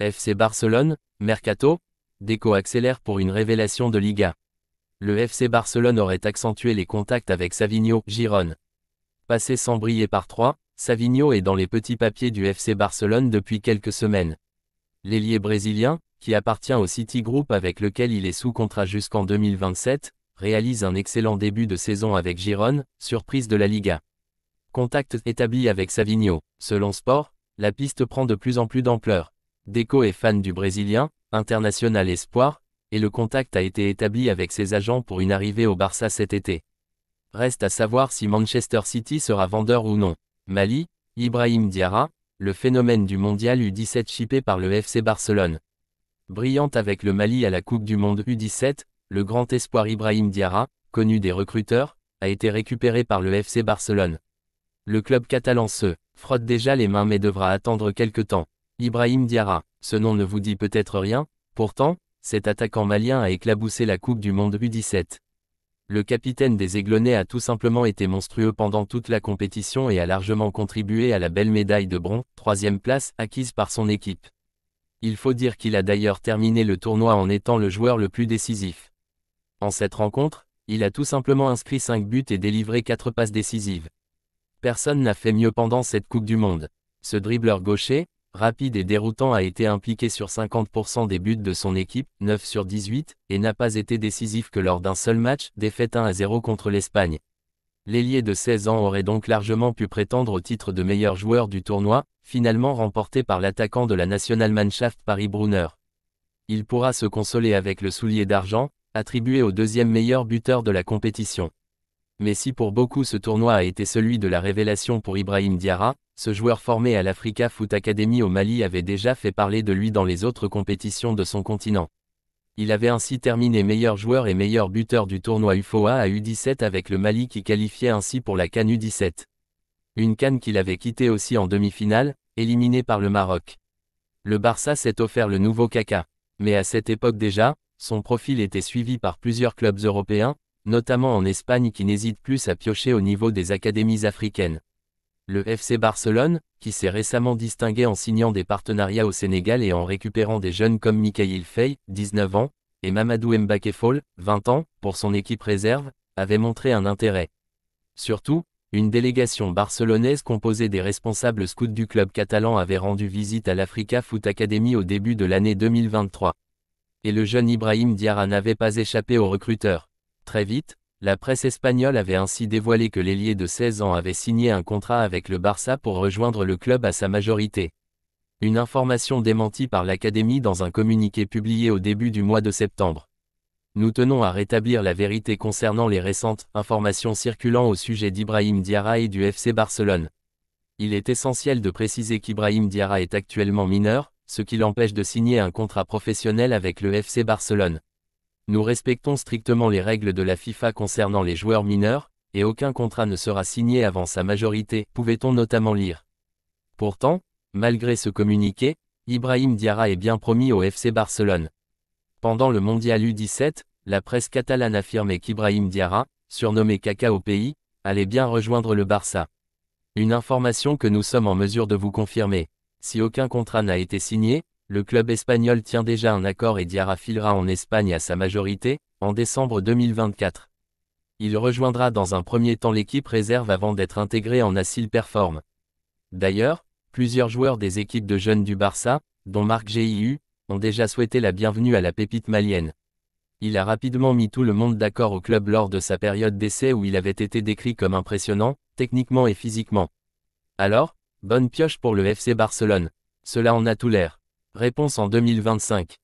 FC Barcelone, Mercato, déco accélère pour une révélation de Liga. Le FC Barcelone aurait accentué les contacts avec Savigno, Girone. Passé sans briller par 3, Savigno est dans les petits papiers du FC Barcelone depuis quelques semaines. L'ailier brésilien, qui appartient au City Group avec lequel il est sous contrat jusqu'en 2027, réalise un excellent début de saison avec Girone, surprise de la Liga. Contact établi avec Savigno. Selon Sport, la piste prend de plus en plus d'ampleur. Deco est fan du Brésilien, international espoir, et le contact a été établi avec ses agents pour une arrivée au Barça cet été. Reste à savoir si Manchester City sera vendeur ou non. Mali, Ibrahim Diarra, le phénomène du mondial U17 chipé par le FC Barcelone. Brillante avec le Mali à la Coupe du Monde U17, le grand espoir Ibrahim Diarra, connu des recruteurs, a été récupéré par le FC Barcelone. Le club catalan se frotte déjà les mains mais devra attendre quelque temps. Ibrahim Diarra, ce nom ne vous dit peut-être rien, pourtant, cet attaquant malien a éclaboussé la Coupe du Monde U17. Le capitaine des Aiglonais a tout simplement été monstrueux pendant toute la compétition et a largement contribué à la belle médaille de bronze, troisième place acquise par son équipe. Il faut dire qu'il a d'ailleurs terminé le tournoi en étant le joueur le plus décisif. En cette rencontre, il a tout simplement inscrit 5 buts et délivré 4 passes décisives. Personne n'a fait mieux pendant cette Coupe du Monde. Ce dribbleur gaucher, rapide et déroutant a été impliqué sur 50% des buts de son équipe, 9 sur 18, et n'a pas été décisif que lors d'un seul match, défaite 1 à 0 contre l'Espagne. L'ailier de 16 ans aurait donc largement pu prétendre au titre de meilleur joueur du tournoi, finalement remporté par l'attaquant de la Nationalmannschaft Paris Brunner. Il pourra se consoler avec le soulier d'argent, attribué au deuxième meilleur buteur de la compétition. Mais si pour beaucoup ce tournoi a été celui de la révélation pour Ibrahim Diarra, ce joueur formé à l'Africa Foot Academy au Mali avait déjà fait parler de lui dans les autres compétitions de son continent. Il avait ainsi terminé meilleur joueur et meilleur buteur du tournoi UFOA à U17 avec le Mali qui qualifiait ainsi pour la Cannes U17. Une CAN qu'il avait quittée aussi en demi-finale, éliminée par le Maroc. Le Barça s'est offert le nouveau caca. Mais à cette époque déjà, son profil était suivi par plusieurs clubs européens, notamment en Espagne qui n'hésite plus à piocher au niveau des académies africaines. Le FC Barcelone, qui s'est récemment distingué en signant des partenariats au Sénégal et en récupérant des jeunes comme Mikhail Fey, 19 ans, et Mamadou Mbakefol, 20 ans, pour son équipe réserve, avait montré un intérêt. Surtout, une délégation barcelonaise composée des responsables scouts du club catalan avait rendu visite à l'Africa Foot Academy au début de l'année 2023. Et le jeune Ibrahim Diarra n'avait pas échappé aux recruteurs. Très vite, la presse espagnole avait ainsi dévoilé que l'ailier de 16 ans avait signé un contrat avec le Barça pour rejoindre le club à sa majorité. Une information démentie par l'Académie dans un communiqué publié au début du mois de septembre. Nous tenons à rétablir la vérité concernant les récentes informations circulant au sujet d'Ibrahim Diarra et du FC Barcelone. Il est essentiel de préciser qu'Ibrahim Diarra est actuellement mineur, ce qui l'empêche de signer un contrat professionnel avec le FC Barcelone. Nous respectons strictement les règles de la FIFA concernant les joueurs mineurs, et aucun contrat ne sera signé avant sa majorité, pouvait-on notamment lire. Pourtant, malgré ce communiqué, Ibrahim Diarra est bien promis au FC Barcelone. Pendant le mondial U17, la presse catalane affirmait qu'Ibrahim Diarra, surnommé caca » au pays, allait bien rejoindre le Barça. Une information que nous sommes en mesure de vous confirmer. Si aucun contrat n'a été signé, le club espagnol tient déjà un accord et Diarra filera en Espagne à sa majorité, en décembre 2024. Il rejoindra dans un premier temps l'équipe réserve avant d'être intégré en Asil Perform. D'ailleurs, plusieurs joueurs des équipes de jeunes du Barça, dont Marc Giu, ont déjà souhaité la bienvenue à la pépite malienne. Il a rapidement mis tout le monde d'accord au club lors de sa période d'essai où il avait été décrit comme impressionnant, techniquement et physiquement. Alors, bonne pioche pour le FC Barcelone. Cela en a tout l'air. Réponse en 2025.